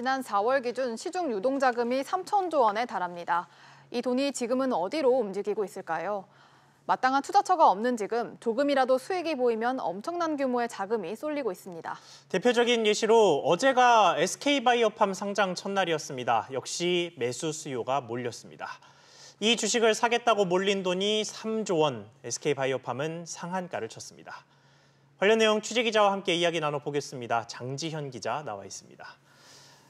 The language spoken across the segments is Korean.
지난 4월 기준 시중 유동자금이 3천조 원에 달합니다. 이 돈이 지금은 어디로 움직이고 있을까요? 마땅한 투자처가 없는 지금 조금이라도 수익이 보이면 엄청난 규모의 자금이 쏠리고 있습니다. 대표적인 예시로 어제가 SK바이오팜 상장 첫날이었습니다. 역시 매수 수요가 몰렸습니다. 이 주식을 사겠다고 몰린 돈이 3조 원, SK바이오팜은 상한가를 쳤습니다. 관련 내용 취재기자와 함께 이야기 나눠보겠습니다. 장지현 기자 나와 있습니다.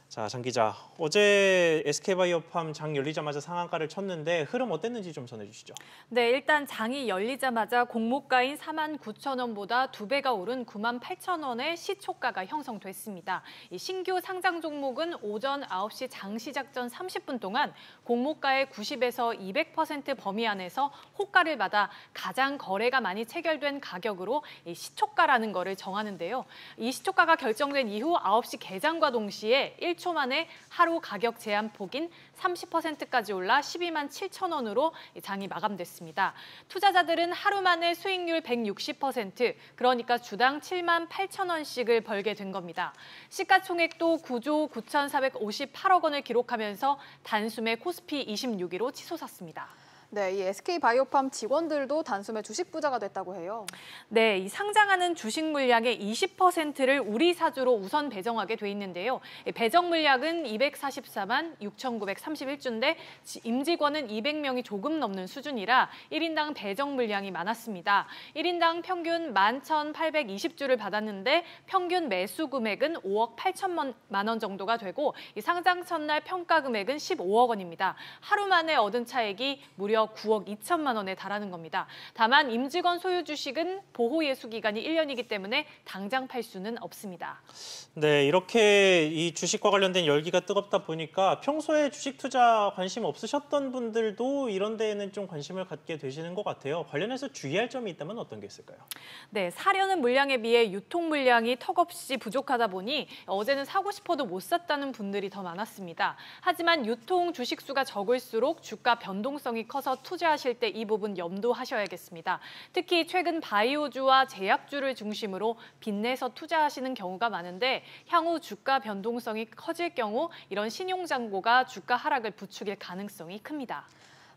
자, 장 기자. 어제 SK바이오팜 장 열리자마자 상한가를 쳤는데 흐름 어땠는지 좀 전해 주시죠. 네, 일단 장이 열리자마자 공모가인 4만 9천 원보다 두 배가 오른 9만 8천 원의 시초가가 형성됐습니다. 이 신규 상장 종목은 오전 9시 장 시작 전 30분 동안 공모가의 90에서 200% 범위 안에서 호가를 받아 가장 거래가 많이 체결된 가격으로 이 시초가라는 거를 정하는데요. 이 시초가가 결정된 이후 9시 개장과 동시에 1 1초 만에 하루 가격 제한 폭인 30%까지 올라 12만 7천 원으로 장이 마감됐습니다. 투자자들은 하루 만에 수익률 160%, 그러니까 주당 7만 8천 원씩을 벌게 된 겁니다. 시가총액도 9조 9,458억 원을 기록하면서 단숨에 코스피 26위로 치솟았습니다. 네, 이 SK 바이오팜 직원들도 단숨에 주식 부자가 됐다고 해요. 네, 이 상장하는 주식 물량의 20%를 우리 사주로 우선 배정하게 돼 있는데요. 예, 배정 물량은 244만 6,931주인데 임직원은 200명이 조금 넘는 수준이라 1인당 배정 물량이 많았습니다. 1인당 평균 11,820주를 받았는데 평균 매수 금액은 5억 8천만 원 정도가 되고 이 상장 첫날 평가 금액은 15억 원입니다. 하루 만에 얻은 차액이 무려 무려 9억 2천만 원에 달하는 겁니다. 다만 임직원 소유 주식은 보호 예수 기간이 1년이기 때문에 당장 팔 수는 없습니다. 네, 이렇게 이 주식과 관련된 열기가 뜨겁다 보니까 평소에 주식 투자 관심 없으셨던 분들도 이런 데에는 좀 관심을 갖게 되시는 것 같아요. 관련해서 주의할 점이 있다면 어떤 게 있을까요? 네, 사려는 물량에 비해 유통 물량이 턱없이 부족하다 보니 어제는 사고 싶어도 못 샀다는 분들이 더 많았습니다. 하지만 유통 주식 수가 적을수록 주가 변동성이 커서 따서 투자하실 때 이 부분 염두하셔야겠습니다. 특히 최근 바이오주와 제약주를 중심으로 빚내서 투자하시는 경우가 많은데 향후 주가 변동성이 커질 경우 이런 신용장고가 주가 하락을 부추길 가능성이 큽니다.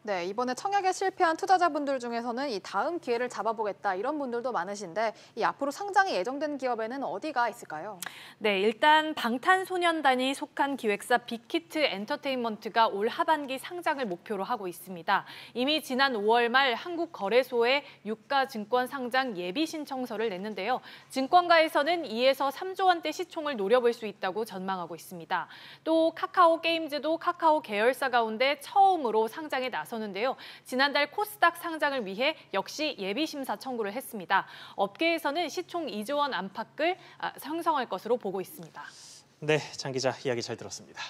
네, 이번에 청약에 실패한 투자자분들 중에서는 이 다음 기회를 잡아보겠다 이런 분들도 많으신데 이 앞으로 상장이 예정된 기업에는 어디가 있을까요? 네, 일단 방탄소년단이 속한 기획사 빅히트 엔터테인먼트가 올 하반기 상장을 목표로 하고 있습니다. 이미 지난 5월 말 한국거래소에 유가증권 상장 예비 신청서를 냈는데요. 증권가에서는 2에서 3조 원대 시총을 노려볼 수 있다고 전망하고 있습니다. 또 카카오 게임즈도 카카오 계열사 가운데 처음으로 상장에 나섰습니다 나섰는데요. 지난달 코스닥 상장을 위해 역시 예비심사 청구를 했습니다. 업계에서는 시총 2조 원 안팎을 아, 형성할 것으로 보고 있습니다. 네, 장 기자 이야기 잘 들었습니다.